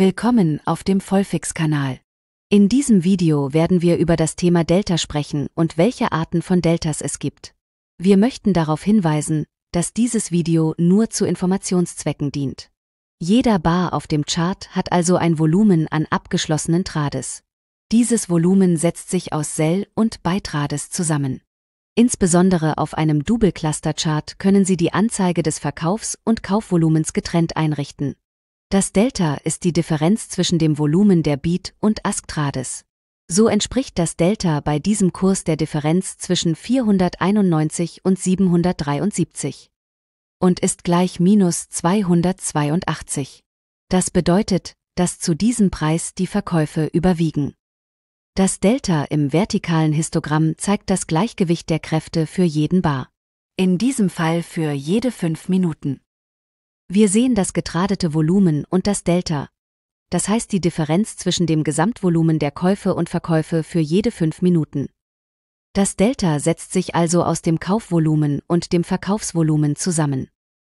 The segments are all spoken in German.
Willkommen auf dem Vollfix-Kanal. In diesem Video werden wir über das Thema Delta sprechen und welche Arten von Deltas es gibt. Wir möchten darauf hinweisen, dass dieses Video nur zu Informationszwecken dient. Jeder Bar auf dem Chart hat also ein Volumen an abgeschlossenen Trades. Dieses Volumen setzt sich aus Sell- und Beitrades zusammen. Insbesondere auf einem Double-Cluster-Chart können Sie die Anzeige des Verkaufs- und Kaufvolumens getrennt einrichten. Das Delta ist die Differenz zwischen dem Volumen der Beat und Asktrades. So entspricht das Delta bei diesem Kurs der Differenz zwischen 491 und 773 und ist gleich minus 282. Das bedeutet, dass zu diesem Preis die Verkäufe überwiegen. Das Delta im vertikalen Histogramm zeigt das Gleichgewicht der Kräfte für jeden Bar. In diesem Fall für jede 5 Minuten. Wir sehen das getradete Volumen und das Delta. Das heißt die Differenz zwischen dem Gesamtvolumen der Käufe und Verkäufe für jede fünf Minuten. Das Delta setzt sich also aus dem Kaufvolumen und dem Verkaufsvolumen zusammen.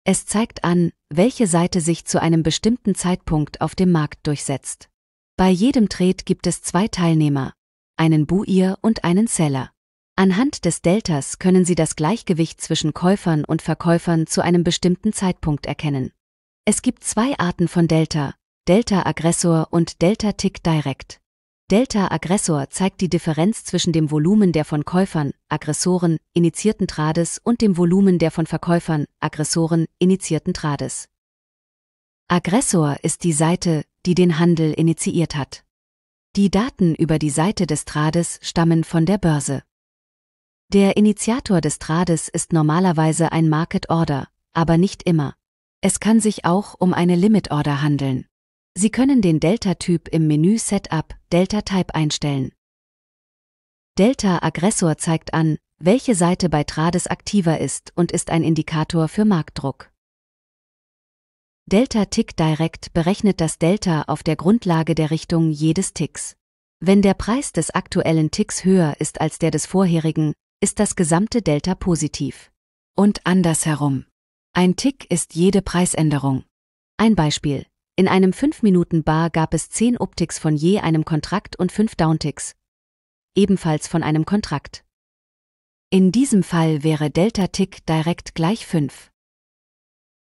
Es zeigt an, welche Seite sich zu einem bestimmten Zeitpunkt auf dem Markt durchsetzt. Bei jedem Trade gibt es zwei Teilnehmer, einen Buyer und einen Seller. Anhand des Deltas können Sie das Gleichgewicht zwischen Käufern und Verkäufern zu einem bestimmten Zeitpunkt erkennen. Es gibt zwei Arten von Delta, Delta Aggressor und Delta Tick Direct. Delta Aggressor zeigt die Differenz zwischen dem Volumen der von Käufern, Aggressoren, initiierten Trades und dem Volumen der von Verkäufern, Aggressoren, initiierten Trades. Aggressor ist die Seite, die den Handel initiiert hat. Die Daten über die Seite des Trades stammen von der Börse. Der Initiator des Trades ist normalerweise ein Market Order, aber nicht immer. Es kann sich auch um eine Limit Order handeln. Sie können den Delta-Typ im Menü Setup Delta Type einstellen. Delta Aggressor zeigt an, welche Seite bei Trades aktiver ist und ist ein Indikator für Marktdruck. Delta Tick Direct berechnet das Delta auf der Grundlage der Richtung jedes Ticks. Wenn der Preis des aktuellen Ticks höher ist als der des vorherigen, ist das gesamte Delta positiv. Und andersherum. Ein Tick ist jede Preisänderung. Ein Beispiel. In einem 5-Minuten-Bar gab es 10 Upticks von je einem Kontrakt und 5 Downticks. Ebenfalls von einem Kontrakt. In diesem Fall wäre Delta-Tick direkt gleich 5.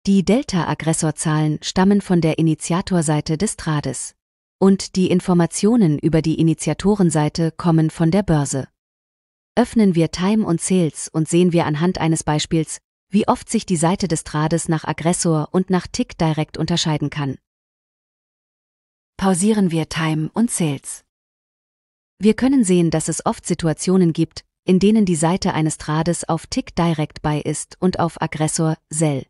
Die Delta-Aggressorzahlen stammen von der Initiatorseite des Trades. Und die Informationen über die Initiatorenseite kommen von der Börse. Öffnen wir Time und Sales und sehen wir anhand eines Beispiels, wie oft sich die Seite des Trades nach Aggressor und nach Tick direkt unterscheiden kann. Pausieren wir Time und Sales. Wir können sehen, dass es oft Situationen gibt, in denen die Seite eines Trades auf Tick direkt bei ist und auf Aggressor Sell.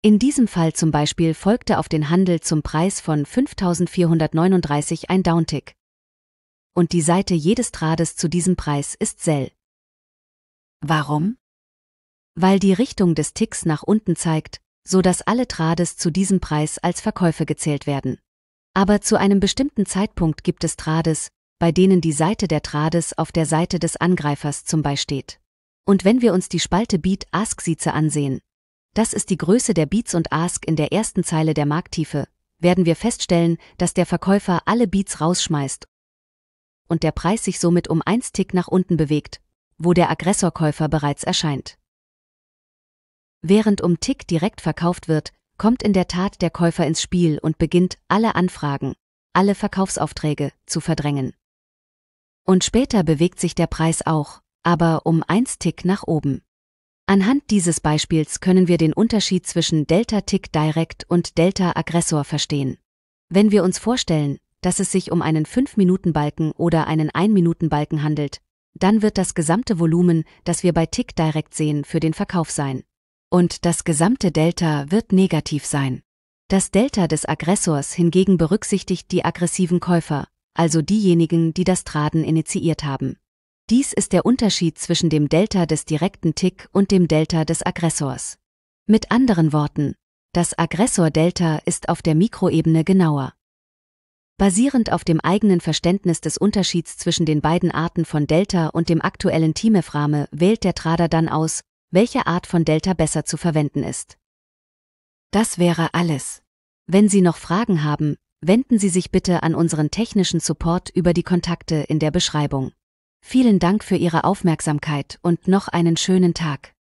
In diesem Fall zum Beispiel folgte auf den Handel zum Preis von 5439 ein Downtick und die Seite jedes Drahtes zu diesem Preis ist sell. Warum? Weil die Richtung des Ticks nach unten zeigt, so dass alle Trades zu diesem Preis als Verkäufe gezählt werden. Aber zu einem bestimmten Zeitpunkt gibt es Trades, bei denen die Seite der Trades auf der Seite des Angreifers zum Beispiel steht. Und wenn wir uns die Spalte Beat-Ask-Sieze ansehen, das ist die Größe der Beats und Ask in der ersten Zeile der Markttiefe, werden wir feststellen, dass der Verkäufer alle Beats rausschmeißt und der Preis sich somit um 1 Tick nach unten bewegt, wo der Aggressorkäufer bereits erscheint. Während um Tick direkt verkauft wird, kommt in der Tat der Käufer ins Spiel und beginnt, alle Anfragen, alle Verkaufsaufträge zu verdrängen. Und später bewegt sich der Preis auch, aber um 1 Tick nach oben. Anhand dieses Beispiels können wir den Unterschied zwischen Delta Tick Direct und Delta Aggressor verstehen. Wenn wir uns vorstellen, dass es sich um einen 5-Minuten-Balken oder einen 1-Minuten-Balken handelt, dann wird das gesamte Volumen, das wir bei Tick Direct sehen, für den Verkauf sein. Und das gesamte Delta wird negativ sein. Das Delta des Aggressors hingegen berücksichtigt die aggressiven Käufer, also diejenigen, die das Traden initiiert haben. Dies ist der Unterschied zwischen dem Delta des direkten Tick und dem Delta des Aggressors. Mit anderen Worten, das Aggressor-Delta ist auf der Mikroebene genauer. Basierend auf dem eigenen Verständnis des Unterschieds zwischen den beiden Arten von Delta und dem aktuellen Timeframe wählt der Trader dann aus, welche Art von Delta besser zu verwenden ist. Das wäre alles. Wenn Sie noch Fragen haben, wenden Sie sich bitte an unseren technischen Support über die Kontakte in der Beschreibung. Vielen Dank für Ihre Aufmerksamkeit und noch einen schönen Tag.